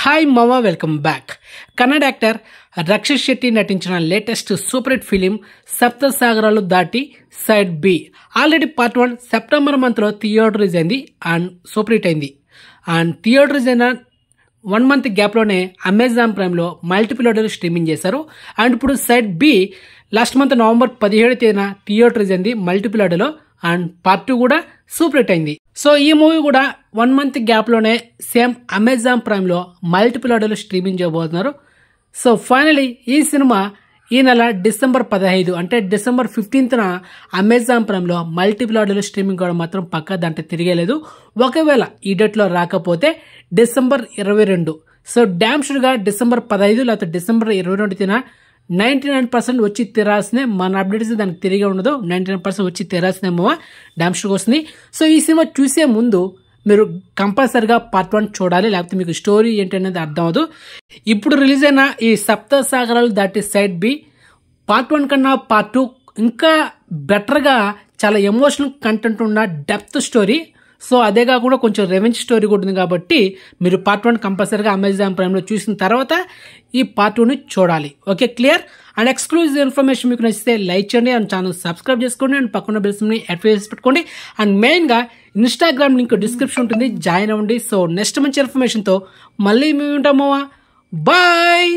hi మామ welcome back Kannada actor Rakshit Shetty నటించిన latest super hit film Sapta Sagaralu Dhaati side B already part one September మంత్లో theatre release అయింది and super hit అయింది and theatre release అయిన one month గ్యాప్లోనే Amazon ప్రైమ్లో multiple order streaming చేశారు and ఇప్పుడు side B last month November పదిహేడు తేదీన థియేటర్ రిలీజ్ అయింది మల్టిపుల్ ఆర్డర్లో అండ్ పార్ట్ టూ కూడా సూపర్ హిట్ అయింది సో ఈ మూవీ కూడా వన్ మంత్ గ్యాప్లోనే సేమ్ అమెజాన్ ప్రైమ్లో మల్టిపుల్ ఆర్డర్లు స్ట్రీమింగ్ చేయబోతున్నారు సో ఫైనలీ ఈ సినిమా ఈ నెల డిసెంబర్ పదహైదు అంటే డిసెంబర్ ఫిఫ్టీన్త్న అమెజాన్ ప్రైమ్లో మల్టిపుల్ ఆర్డర్లు స్ట్రీమింగ్ కూడా మాత్రం పక్క దాంట్లో తిరిగేలేదు ఒకవేళ ఈ డేట్లో రాకపోతే డిసెంబర్ ఇరవై రెండు సో డ్యామ్ షూర్గా డిసెంబర్ పదహైదు లేకపోతే డిసెంబర్ ఇరవై రెండు తిన నైంటీ నైన్ పర్సెంట్ వచ్చి తెరాసినే మన అప్డేట్స్ దానికి తిరిగి ఉండదు నైంటీ నైన్ పర్సెంట్ వచ్చి తెరాల్సిన డ్యామ్ షూకి వస్తుంది సో ఈ సినిమా చూసే ముందు మీరు కంపల్సరిగా పార్ట్ వన్ చూడాలి లేకపోతే మీకు స్టోరీ ఏంటి అనేది అర్థం అవ్వదు ఇప్పుడు రిలీజ్ అయిన ఈ Sapta Sagaralu Dhaati side B part one కన్నా పార్ట్ టూ ఇంకా బెటర్గా చాలా ఎమోషనల్ కంటెంట్ ఉన్న డెప్త్ స్టోరీ సో అదే కాకుండా కొంచెం రెవెంజ్ స్టోరీ కూడా ఉంది కాబట్టి మీరు పార్ట్ వన్ కంపల్సరీగా అమెజాన్ ప్రైమ్లో చూసిన తర్వాత ఈ పార్ట్ టూని చూడాలి okay clear and exclusive information మీకు నచ్చితే లైక్ చేయండి అండ్ ఛానల్ సబ్స్క్రైబ్ చేసుకోండి అండ్ పక్కన బెల్స్ని అడ్వైస్ పెట్టుకోండి అండ్ మెయిన్గా ఇన్స్టాగ్రామ్ లింక్ డిస్క్రిప్షన్ ఉంటుంది జాయిన్ అవ్వండి సో నెక్స్ట్ మంచి ఇన్ఫర్మేషన్తో మళ్ళీ మేము ఉంటామో బాయ్